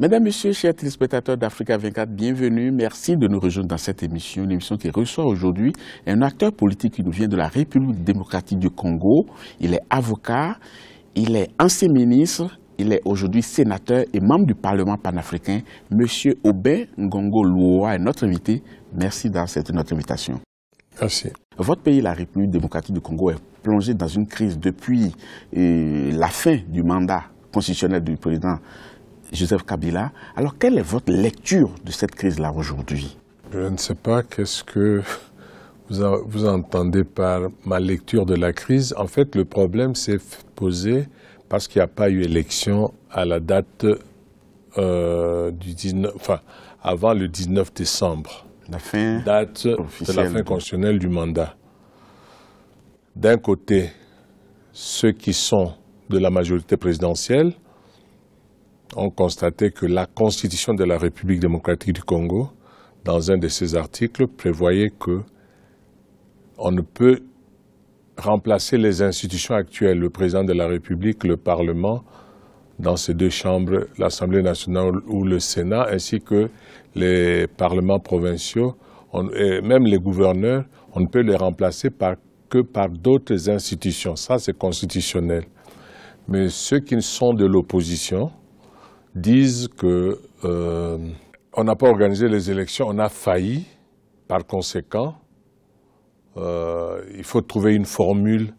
Mesdames, Messieurs, chers téléspectateurs d'Africa 24, bienvenue. Merci de nous rejoindre dans cette émission, une émission qui reçoit aujourd'hui un acteur politique qui nous vient de la République démocratique du Congo. Il est avocat, il est ancien ministre, il est aujourd'hui sénateur et membre du Parlement panafricain. Monsieur Aubin Ngongo Loua est notre invité. Merci d'accepter notre invitation. Merci. Votre pays, la République démocratique du Congo, est plongé dans une crise depuis euh, la fin du mandat constitutionnel du président Joseph Kabila. Alors, quelle est votre lecture de cette crise-là aujourd'hui Je ne sais pas qu'est-ce que vous, entendez par ma lecture de la crise. En fait, le problème s'est posé parce qu'il n'y a pas eu élection à la date euh, du 19, avant le 19 décembre. date de la fin constitutionnelle du mandat. D'un côté, ceux qui sont de la majorité présidentielle ont constaté que la Constitution de la République démocratique du Congo, dans un de ses articles, prévoyait que on ne peut remplacer les institutions actuelles, le président de la République, le Parlement, dans ces deux chambres, l'Assemblée nationale ou le Sénat, ainsi que les parlements provinciaux, et même les gouverneurs, on ne peut les remplacer que par d'autres institutions. Ça, c'est constitutionnel. Mais ceux qui sont de l'opposition, disent que euh, on n'a pas organisé les élections, on a failli. Par conséquent, euh, il faut trouver une formule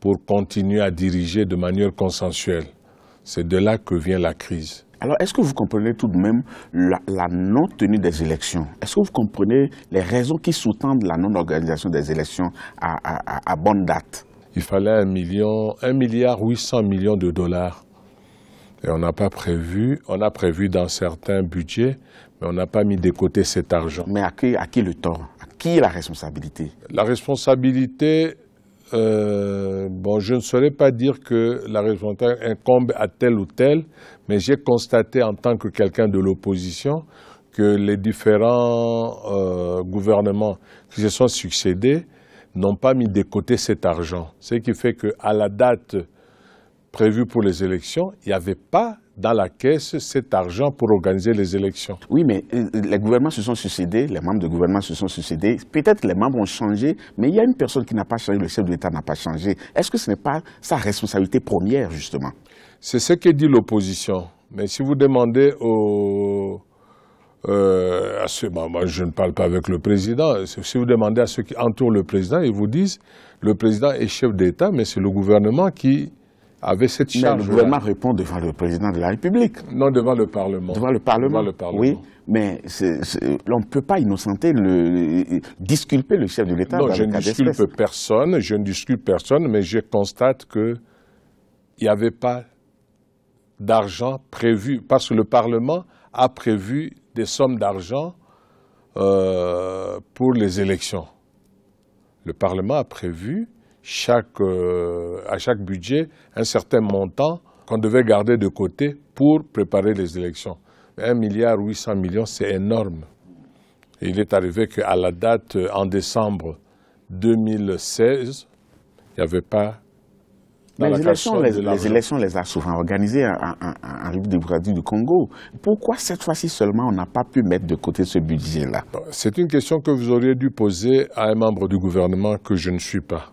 pour continuer à diriger de manière consensuelle. C'est de là que vient la crise. Alors, est-ce que vous comprenez tout de même la, non-tenue des élections Est-ce que vous comprenez les raisons qui sous-tendent la non-organisation des élections à, bonne date Il fallait 1 milliard 800 millions de dollars et on n'a pas prévu, on a prévu dans certains budgets, mais on n'a pas mis de côté cet argent. Mais à qui, le temps À qui la responsabilité La responsabilité, euh, bon, je ne saurais pas dire que la responsabilité incombe à tel ou tel, mais j'ai constaté en tant que quelqu'un de l'opposition que les différents euh, gouvernements qui se sont succédés n'ont pas mis de côté cet argent. Ce qui fait qu'à la date prévu pour les élections, il n'y avait pas dans la caisse cet argent pour organiser les élections. Oui, mais euh, les gouvernements se sont succédés, les membres de gouvernement se sont succédés. Peut-être les membres ont changé, mais il y a une personne qui n'a pas changé, le chef de l'État n'a pas changé. Est-ce que ce n'est pas sa responsabilité première, justement C'est ce que dit l'opposition. Mais si vous demandez au... Euh, à ce moment, moi, je ne parle pas avec le président. Si vous demandez à ceux qui entourent le président, ils vous disent le président est chef d'État, mais c'est le gouvernement qui avait cette charge. Mais le gouvernement répond devant le président de la République. Non, devant le Parlement. Devant le Parlement. Oui, mais on ne peut pas innocenter, disculper le chef de l'État. Non, je ne disculpe personne, je ne disculpe personne, mais je constate qu'il n'y avait pas d'argent prévu, parce que le Parlement a prévu des sommes d'argent euh, pour les élections. Le Parlement a prévu euh, à chaque budget un certain montant qu'on devait garder de côté pour préparer les élections. un milliard millions, c'est énorme. il est arrivé qu'à la date, euh, en décembre 2016, il n'y avait pas Mais les, élections, les, les élections, les a souvent organisées en République du Congo. Pourquoi cette fois-ci seulement on n'a pas pu mettre de côté ce budget-là C'est une question que vous auriez dû poser à un membre du gouvernement que je ne suis pas.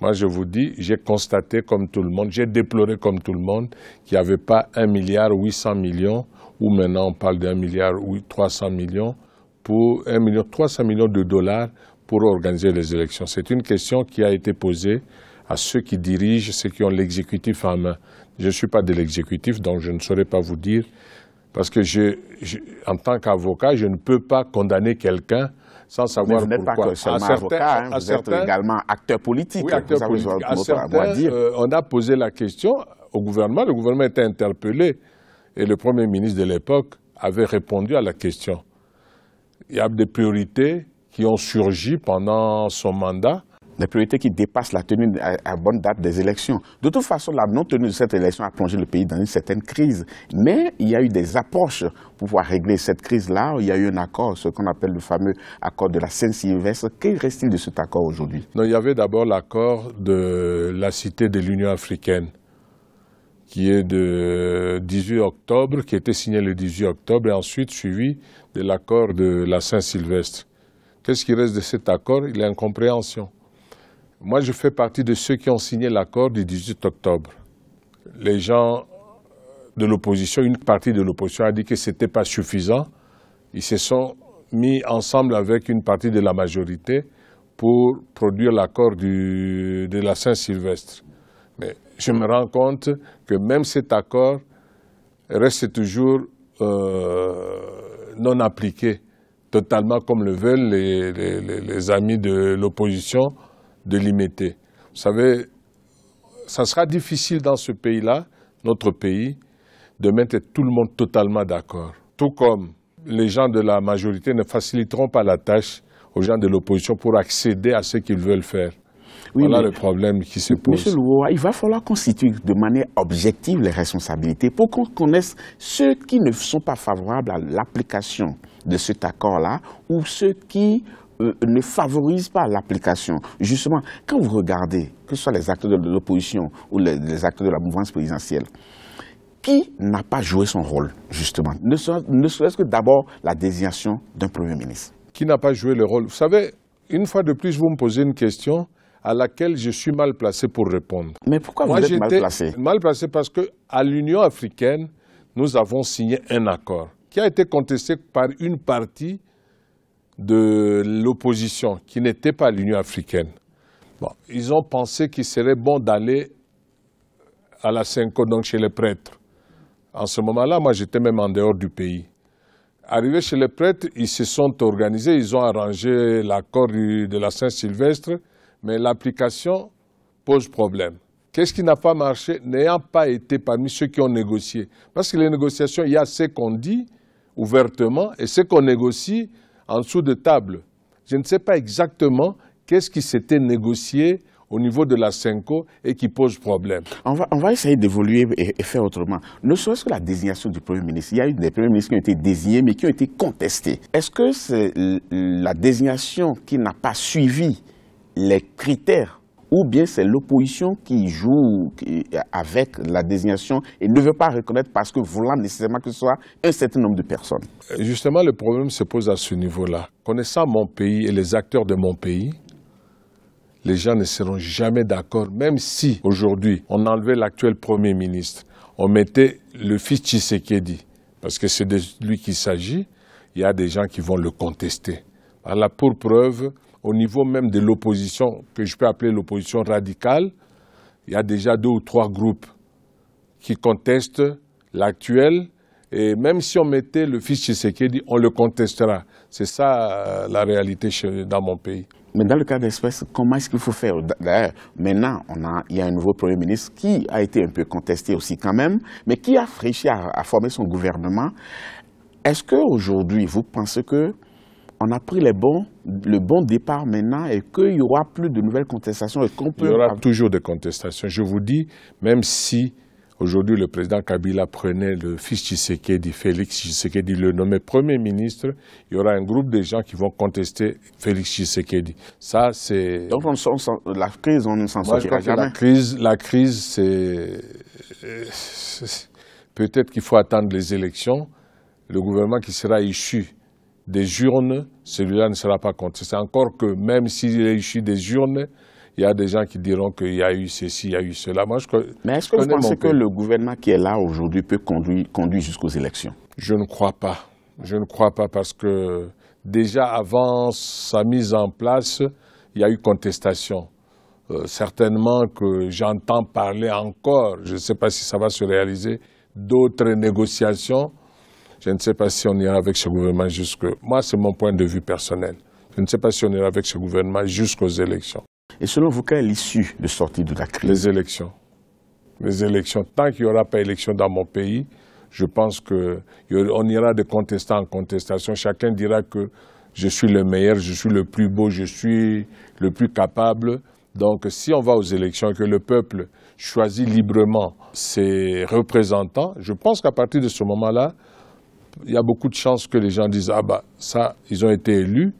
Moi, je vous dis, j'ai constaté comme tout le monde, j'ai déploré comme tout le monde qu'il n'y avait pas un milliard 800 millions, ou maintenant on parle d'un milliard 300 millions, pour 1 million millions de dollars pour organiser les élections. C'est une question qui a été posée à ceux qui dirigent, ceux qui ont l'exécutif en main. Je ne suis pas de l'exécutif, donc je ne saurais pas vous dire, parce que en tant qu'avocat, je ne peux pas condamner quelqu'un sans savoir n'êtes pas avocat, hein, également acteur politique. Oui, acteur politique. Euh, on a posé la question au gouvernement, le gouvernement était interpellé et le Premier ministre de l'époque avait répondu à la question. Il y a des priorités qui ont surgi pendant son mandat des priorités qui dépassent la tenue à, bonne date des élections. De toute façon, la non-tenue de cette élection a plongé le pays dans une certaine crise. Mais il y a eu des approches pour pouvoir régler cette crise-là. Il y a eu un accord, ce qu'on appelle le fameux accord de la saint sylvestre quest reste-t-il de cet accord aujourd'hui Il y avait d'abord l'accord de la Cité de l'Union africaine qui est de 18 octobre, qui était signé le 18 octobre et ensuite suivi de l'accord de la Saint-Sylvestre. Qu'est-ce qui reste de cet accord Il est incompréhension. Moi, je fais partie de ceux qui ont signé l'accord du 18 octobre. Les gens de l'opposition, une partie de l'opposition a dit que ce n'était pas suffisant. Ils se sont mis ensemble avec une partie de la majorité pour produire l'accord de la Saint-Sylvestre. Mais je me rends compte que même cet accord reste toujours euh, non appliqué totalement comme le veulent les amis de l'opposition de l'imiter. Vous savez, ça sera difficile dans ce pays-là, notre pays, de mettre tout le monde totalement d'accord. Tout comme les gens de la majorité ne faciliteront pas la tâche aux gens de l'opposition pour accéder à ce qu'ils veulent faire. voilà le problème qui se pose. Monsieur Louvois, il va falloir constituer de manière objective les responsabilités pour qu'on connaisse ceux qui ne sont pas favorables à l'application de cet accord-là ou ceux qui euh, ne favorise pas l'application. Justement, quand vous regardez, que ce soit les acteurs de l'opposition ou les, acteurs de la mouvance présidentielle, qui n'a pas joué son rôle, justement Ne serait-ce que d'abord la désignation d'un Premier ministre. Qui n'a pas joué le rôle Vous savez, une fois de plus, vous me posez une question à laquelle je suis mal placé pour répondre. Mais pourquoi vous êtes mal placé Mal placé parce qu'à l'Union africaine, nous avons signé un accord qui a été contesté par une partie de l'opposition, qui n'était pas l'Union africaine, bon, ils ont pensé qu'il serait bon d'aller à la Sainte-Côte, donc chez les prêtres. En ce moment-là, moi, j'étais même en dehors du pays. Arrivé chez les prêtres, ils se sont organisés, ils ont arrangé l'accord de la Saint-Sylvestre, mais l'application pose problème. Qu'est-ce qui n'a pas marché n'ayant pas été parmi ceux qui ont négocié Parce que les négociations, il y a ce qu'on dit ouvertement et ce qu'on négocie en dessous de table. Je ne sais pas exactement qu'est-ce qui s'était négocié au niveau de la SENCO et qui pose problème. On va, essayer d'évoluer et, faire autrement. Ne serait-ce que la désignation du Premier ministre. Il y a eu des Premiers ministres qui ont été désignés, mais qui ont été contestés. Est-ce que c'est la désignation qui n'a pas suivi les critères ou bien c'est l'opposition qui joue avec la désignation et ne veut pas reconnaître parce que voulant nécessairement que ce soit un certain nombre de personnes. Euh, justement, le problème se pose à ce niveau-là. Connaissant mon pays et les acteurs de mon pays, les gens ne seront jamais d'accord, même si aujourd'hui on enlevait l'actuel Premier ministre, on mettait le fils Tshisekedi, parce que c'est de lui qu'il s'agit, il y a des gens qui vont le contester. Voilà pour preuve, au niveau même de l'opposition, que je peux appeler l'opposition radicale, il y a déjà deux ou trois groupes qui contestent l'actuel. Et même si on mettait le fils Tshisekedi, on le contestera. C'est ça euh, la réalité dans mon pays. Mais dans le cas d'espèce, comment est-ce qu'il faut faire D'ailleurs, maintenant, il y a un nouveau Premier ministre qui a été un peu contesté aussi quand même, mais qui a fraîchi à, à former son gouvernement. Est-ce qu'aujourd'hui, vous pensez que on a pris le bon départ maintenant et qu'il n'y aura plus de nouvelles contestations. Et qu'on peut... Il y aura toujours des contestations. Je vous dis, même si aujourd'hui le président Kabila prenait le fils Tshisekedi, Félix Tshisekedi, le nommait Premier ministre, il y aura un groupe de gens qui vont contester Félix Tshisekedi. Ça, c'est... Donc la crise, on ne s'en sortira jamais. crise, la crise euh, c'est... Peut-être qu'il faut attendre les élections, le gouvernement qui sera issu des urnes, celui-là ne sera pas contesté. C'est encore que même s'il réussit des urnes, il y a des gens qui diront qu'il y a eu ceci, il y a eu cela. Mais est-ce que vous pensez que le gouvernement qui est là aujourd'hui peut conduire, jusqu'aux élections Je ne crois pas. Je ne crois pas parce que déjà avant sa mise en place, il y a eu contestation. Euh, certainement que j'entends parler encore, je ne sais pas si ça va se réaliser, d'autres négociations je ne sais pas si on ira avec ce gouvernement jusque... Moi, c'est mon point de vue personnel. Je ne sais pas si on ira avec ce gouvernement jusqu'aux élections. Et selon vous, quelle est l'issue de sortie de la crise Les élections. Les élections. Tant qu'il n'y aura pas élection dans mon pays, je pense qu'on ira de contestant en contestation. Chacun dira que je suis le meilleur, je suis le plus beau, je suis le plus capable. Donc si on va aux élections et que le peuple choisit librement ses représentants, je pense qu'à partir de ce moment-là, il y a beaucoup de chances que les gens disent Ah, bah, ça, ils ont été élus,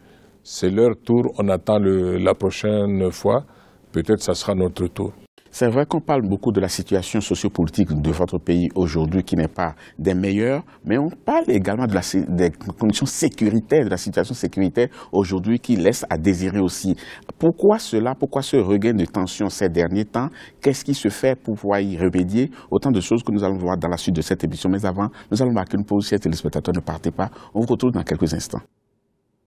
c'est leur tour, on attend le, la prochaine fois, peut-être ça sera notre tour. C'est vrai qu'on parle beaucoup de la situation sociopolitique de votre pays aujourd'hui qui n'est pas des meilleures, mais on parle également de la, des conditions sécuritaires, de la situation sécuritaire aujourd'hui qui laisse à désirer aussi. Pourquoi cela Pourquoi ce regain de tension ces derniers temps Qu'est-ce qui se fait pour pouvoir y remédier Autant de choses que nous allons voir dans la suite de cette émission. Mais avant, nous allons marquer une pause. les téléspectateurs, ne partez pas. On vous retrouve dans quelques instants.